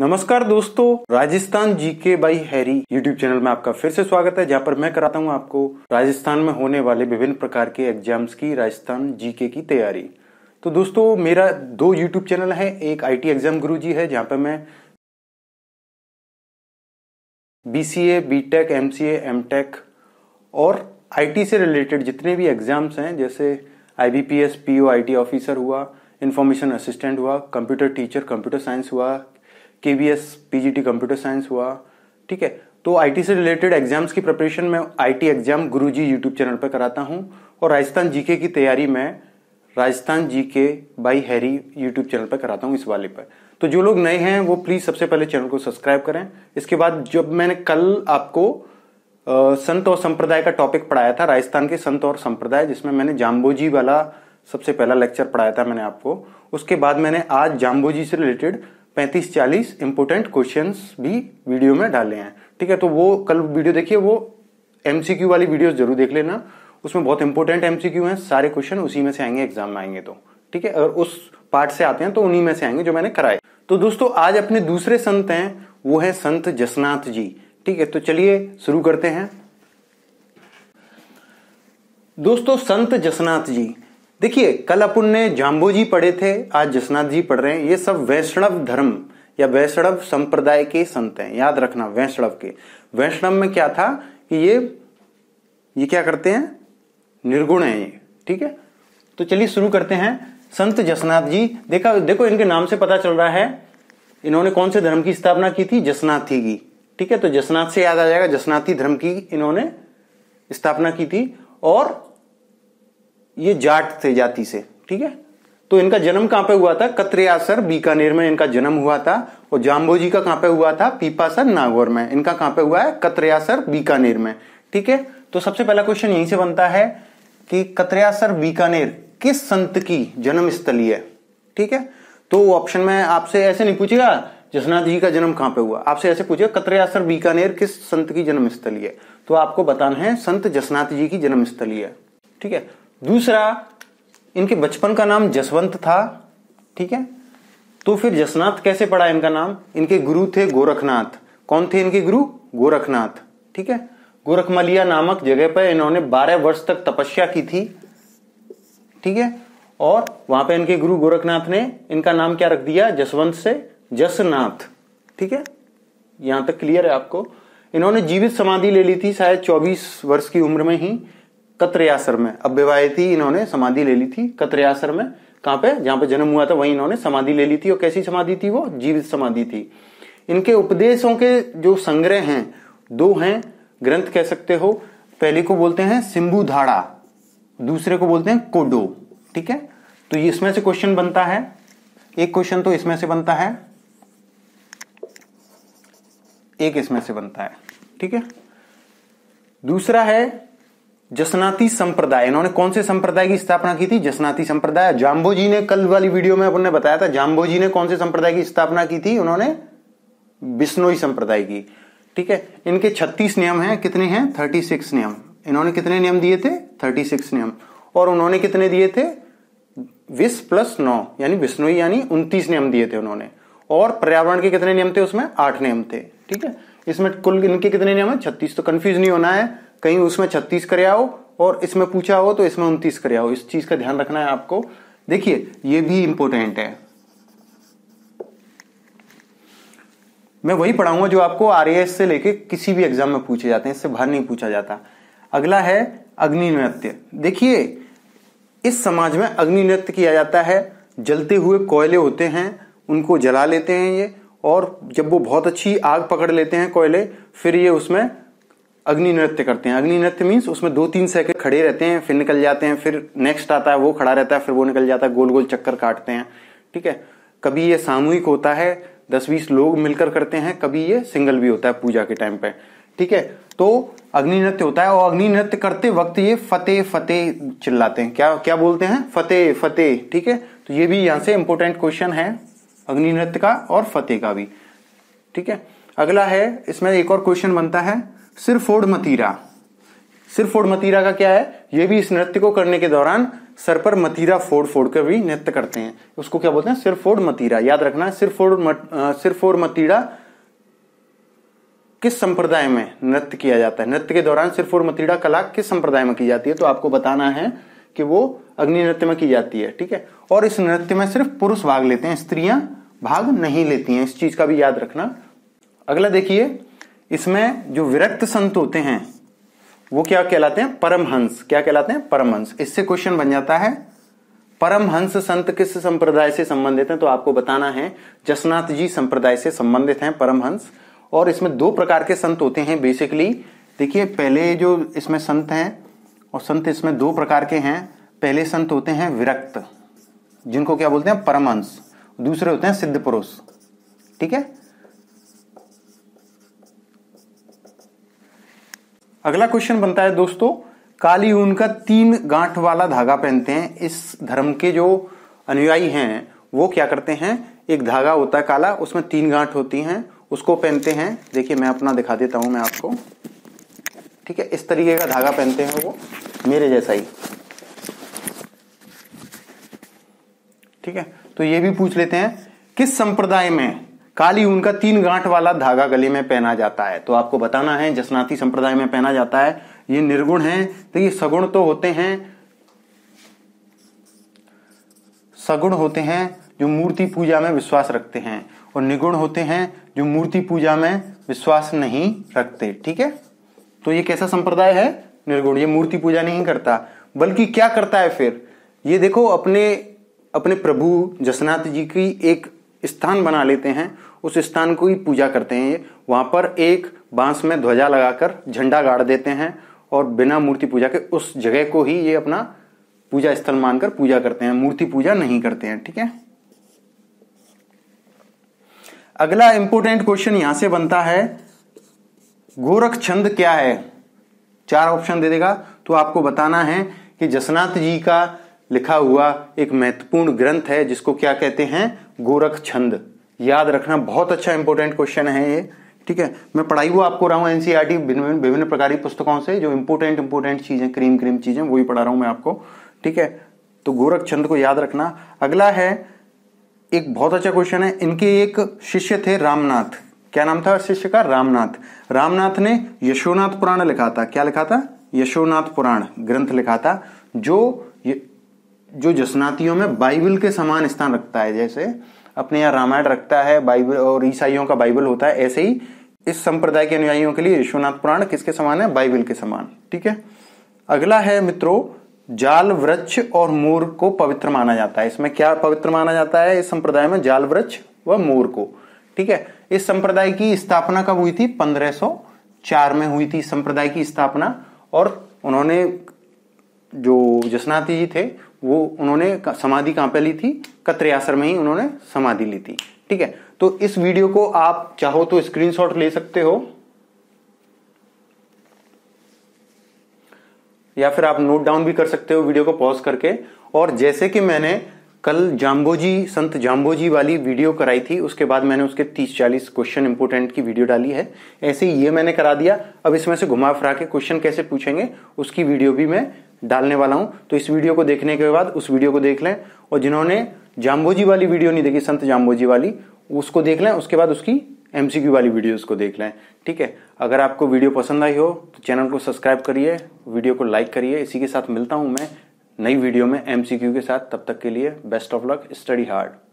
नमस्कार दोस्तों Rajasthan GK by Harry YouTube channel में आपका फिर से स्वागत है जहां पर मैं कराता हूं आपको राजस्थान में होने वाले विभिन्न प्रकार के एग्जाम्स की राजस्थान जीके की तैयारी तो दोस्तों मेरा दो यूट्यूब चैनल है एक आईटी एग्जाम गुरु जी है जहां पर मैं बीसीए बीटेक एमसीए एमटेक और आईटी से रिलेटेड जितने भी एग्जाम्स हैं जैसे आईबीपीएस पीओ आईटी ऑफिसर हुआ इन्फॉर्मेशन असिस्टेंट हुआ कंप्यूटर टीचर कंप्यूटर साइंस हुआ K B S P G T computer science हुआ ठीक है तो टी से रिलेटेड एग्जाम्स की प्रिपरेशन मैं T exam Guru ji YouTube channel पर कराता हूँ और राजस्थान के की तैयारी मैं राजस्थान जी के बाई हैरी यूट्यूब चैनल पर कराता हूँ इस वाले पर तो जो लोग नए हैं वो प्लीज़ सबसे पहले चैनल को सब्सक्राइब करें इसके बाद जब मैंने कल आपको संत और संप्रदाय का टॉपिक पढ़ाया था राजस्थान के संत और संप्रदाय जिसमें मैंने जाम्बोजी वाला सबसे पहला लेक्चर पढ़ाया था मैंने आपको उसके बाद मैंने आज जाम्बोजी से रिलेटेड पैंतीस चालीस इंपोर्टेंट क्वेश्चन भी वीडियो में डाले हैं ठीक है तो वो कल वीडियो देखिए वो एमसीक्यू वाली वीडियो जरूर देख लेना उसमें बहुत इंपॉर्टेंट एमसीक्यू हैं सारे क्वेश्चन उसी में से आएंगे एग्जाम में आएंगे तो ठीक है अगर उस पार्ट से आते हैं तो उन्हीं में से आएंगे जो मैंने कराए तो दोस्तों आज अपने दूसरे संत हैं वो है संत जसनाथ जी ठीक है तो चलिए शुरू करते हैं दोस्तों संत जसनाथ जी देखिए कल अपन ने जाम्बो जी पढ़े थे आज जसनाथ जी पढ़ रहे हैं ये सब वैष्णव धर्म या वैष्णव संप्रदाय के संत हैं याद रखना वैष्णव के वैष्णव में क्या था कि ये ये क्या करते हैं निर्गुण है ये ठीक है तो चलिए शुरू करते हैं संत जसनाथ जी देखा देखो इनके नाम से पता चल रहा है इन्होंने कौन से धर्म की स्थापना की थी जसनाथी की ठीक है तो जसनाथ से याद आ जाएगा जसनाथी धर्म की इन्होंने स्थापना की थी और ये जाट थे जाति से ठीक है तो इनका जन्म कहां पे हुआ था कतरेसर बीकानेर में इनका जन्म हुआ था और जाम्बोजी का कहां पे हुआ था पीपासर नागौर में इनका कहां पे हुआ है कतरेसर बीकानेर में ठीक है तो सबसे पहला क्वेश्चन यहीं से बनता है कि कतरेसर बीकानेर किस संत की जन्म स्थली है ठीक है तो ऑप्शन में आपसे ऐसे नहीं पूछेगा जसनाथ जी का जन्म कहां पे हुआ आपसे ऐसे पूछेगा कत्र बीकानेर किस संत की जन्म स्थली है तो आपको बताना है संत जसनाथ जी की जन्म स्थली है ठीक है दूसरा इनके बचपन का नाम जसवंत था ठीक है तो फिर जसनाथ कैसे पड़ा इनका नाम इनके गुरु थे गोरखनाथ कौन थे इनके गुरु गोरखनाथ ठीक है गोरखमलिया नामक जगह पर इन्होंने 12 वर्ष तक तपस्या की थी ठीक है और वहां पे इनके गुरु गोरखनाथ ने इनका नाम क्या रख दिया जसवंत से जसनाथ ठीक है यहां तक क्लियर है आपको इन्होंने जीवित समाधि ले ली थी शायद 24 वर्ष की उम्र में ही कत्रयासर में अब विवाहित ही इन्होंने समाधि ले ली थी कत्रयासर में कहां पे जहां पे जन्म हुआ था वहीं इन्होंने समाधि ले ली थी और कैसी समाधि थी वो जीवित समाधि थी इनके उपदेशों के जो संग्रह हैं दो हैं ग्रंथ कह सकते हो पहले को बोलते हैं धाड़ा दूसरे को बोलते हैं कोडो ठीक है तो इसमें से क्वेश्चन बनता है एक क्वेश्चन तो इसमें से बनता है एक इसमें से बनता है ठीक है दूसरा है जसनाती संप्रदाय इन्होंने कौन से संप्रदाय की स्थापना की थी जसनाती संप्रदाय जाम्बो जी ने कल वाली वीडियो में अपने बताया था जाम्बो जी ने कौन से संप्रदाय की स्थापना की थी उन्होंने बिश्नोई संप्रदाय की ठीक है इनके 36 नियम हैं कितने हैं 36 नियम इन्होंने कितने नियम दिए थे 36 नियम और उन्होंने कितने दिए थे 20 प्लस नौ यानी बिश्नोई यानी उनतीस नियम दिए थे उन्होंने और पर्यावरण के कितने नियम थे उसमें आठ नियम थे ठीक है इसमें कुल इनके कितने नियम है छत्तीस तो कंफ्यूज नहीं होना है कहीं उसमें छत्तीस कर आओ और इसमें पूछा हो तो इसमें उनतीस कर आओ इस चीज का ध्यान रखना है आपको देखिए ये भी इंपॉर्टेंट है मैं वही पढ़ाऊंगा जो आपको आर से लेके किसी भी एग्जाम में पूछे जाते हैं इससे बाहर नहीं पूछा जाता अगला है अग्नि नृत्य देखिए इस समाज में अग्नि नृत्य किया जाता है जलते हुए कोयले होते हैं उनको जला लेते हैं ये और जब वो बहुत अच्छी आग पकड़ लेते हैं कोयले फिर ये उसमें अग्नि नृत्य करते हैं अग्नि नृत्य मीन्स उसमें दो तीन सेकंड खड़े रहते हैं फिर निकल जाते हैं फिर नेक्स्ट आता है वो खड़ा रहता है फिर वो निकल जाता है गोल गोल चक्कर काटते हैं ठीक है कभी ये सामूहिक होता है दस बीस लोग मिलकर करते हैं कभी ये सिंगल भी होता है पूजा के टाइम पे ठीक है तो अग्नि नृत्य होता है और अग्नि नृत्य करते वक्त ये फतेह फतेह चिल्लाते हैं क्या क्या बोलते हैं फतेह फतेह ठीक है तो ये भी यहाँ से इंपॉर्टेंट क्वेश्चन है अग्नि नृत्य का और फतेह का भी ठीक है अगला है इसमें एक और क्वेश्चन बनता है सिरफोड मतीरा सिरफोड़ मतीरा का क्या है ये भी इस नृत्य को करने के दौरान सर पर मतीरा फोड़ फोड़ कर भी नृत्य करते हैं उसको क्या बोलते हैं सिरफोड़ मतीरा याद रखना है फोड़ मत, सिरफोड़ मतीरा किस संप्रदाय में नृत्य किया जाता है नृत्य के दौरान सिरफोड़ मतीरा कला किस संप्रदाय में की जाती है तो आपको बताना है कि वो अग्नि नृत्य में की जाती है ठीक है और इस नृत्य में सिर्फ पुरुष भाग लेते हैं स्त्रियां भाग नहीं लेती हैं इस चीज का भी याद रखना अगला देखिए इसमें जो विरक्त संत होते हैं वो क्या कहलाते हैं परमहंस क्या कहलाते हैं परमहंस इससे क्वेश्चन बन जाता है परमहंस संत किस संप्रदाय से संबंधित हैं तो आपको बताना है जसनाथ जी संप्रदाय से संबंधित हैं परमहंस और इसमें दो प्रकार के संत होते हैं बेसिकली देखिए पहले जो इसमें संत हैं और संत इसमें दो प्रकार के हैं पहले संत होते हैं विरक्त जिनको क्या बोलते हैं परमहंस दूसरे होते हैं सिद्ध पुरुष ठीक है अगला क्वेश्चन बनता है दोस्तों काली ऊन का तीन गांठ वाला धागा पहनते हैं इस धर्म के जो अनुयायी हैं वो क्या करते हैं एक धागा होता है काला उसमें तीन गांठ होती हैं उसको पहनते हैं देखिए मैं अपना दिखा देता हूं मैं आपको ठीक है इस तरीके का धागा पहनते हैं वो मेरे जैसा ही ठीक है तो ये भी पूछ लेते हैं किस संप्रदाय में काली ऊन का तीन गांठ वाला धागा गले में पहना जाता है तो आपको बताना है जसनाती संप्रदाय में पहना जाता है ये निर्गुण है तो ये सगुण तो होते हैं सगुण होते हैं जो मूर्ति पूजा में विश्वास रखते हैं और निगुण होते हैं जो मूर्ति पूजा में विश्वास नहीं रखते ठीक है तो ये कैसा संप्रदाय है निर्गुण ये मूर्ति पूजा नहीं करता बल्कि क्या करता है फिर ये देखो अपने अपने प्रभु जसनाथ जी की एक स्थान बना लेते हैं उस स्थान को ही पूजा करते हैं वहाँ पर एक बांस में ध्वजा लगाकर झंडा गाड़ देते हैं और बिना मूर्ति पूजा के उस जगह को ही ये अपना पूजा स्थल मानकर पूजा करते हैं मूर्ति पूजा नहीं करते हैं ठीक है अगला इंपोर्टेंट क्वेश्चन यहां से बनता है गोरख छंद क्या है चार ऑप्शन दे देगा तो आपको बताना है कि जसनाथ जी का लिखा हुआ एक महत्वपूर्ण ग्रंथ है जिसको क्या कहते हैं गोरख छंद याद रखना बहुत अच्छा इंपॉर्टेंट क्वेश्चन है ये ठीक है मैं पढ़ाई हुआ आपको रहा हूँ एनसीईआरटी e विभिन्न विभिन्न प्रकार की पुस्तकों से जो इंपोर्टेंट इंपोर्टेंट चीज़ें क्रीम क्रीम चीज़ें वही पढ़ा रहा हूँ मैं आपको ठीक है तो गोरख चंद को याद रखना अगला है एक बहुत अच्छा क्वेश्चन है इनके एक शिष्य थे रामनाथ क्या नाम था शिष्य का रामनाथ रामनाथ ने यशोनाथ पुराण लिखा था क्या लिखा था यशोनाथ पुराण ग्रंथ लिखा था जो जो जसनातियों में बाइबल के समान स्थान रखता है जैसे अपने यहाँ रामायण रखता है बाइबल और ईसाइयों का बाइबल होता है ऐसे ही इस संप्रदाय के अनुयायियों के लिए विश्वनाथ पुराण किसके समान है बाइबल के समान ठीक है अगला है मित्रों जाल वृक्ष और मोर को पवित्र माना जाता है इसमें क्या पवित्र माना जाता है इस संप्रदाय में जाल वृक्ष व मोर को ठीक है इस संप्रदाय की स्थापना कब हुई थी 1504 में हुई थी संप्रदाय की स्थापना और उन्होंने जो जसनाथी जी थे वो उन्होंने समाधि कहाँ पे ली थी कत्रयासर में ही उन्होंने समाधि ली थी ठीक है तो इस वीडियो को आप चाहो तो स्क्रीनशॉट ले सकते हो या फिर आप नोट डाउन भी कर सकते हो वीडियो को पॉज करके और जैसे कि मैंने कल जाम्बोजी संत जाम्बोजी वाली वीडियो कराई थी उसके बाद मैंने उसके 30-40 क्वेश्चन इंपोर्टेंट की वीडियो डाली है ऐसे ही ये मैंने करा दिया अब इसमें से घुमा फिरा के क्वेश्चन कैसे पूछेंगे उसकी वीडियो भी मैं डालने वाला हूं तो इस वीडियो को देखने के बाद उस वीडियो को देख लें और जिन्होंने जाम्बोजी वाली वीडियो नहीं देखी संत जाम्बोजी वाली उसको देख लें उसके बाद उसकी एम वाली वीडियोस को देख लें ठीक है अगर आपको वीडियो पसंद आई हो तो चैनल को सब्सक्राइब करिए वीडियो को लाइक करिए इसी के साथ मिलता हूँ मैं नई वीडियो में एम के साथ तब तक के लिए best of luck study hard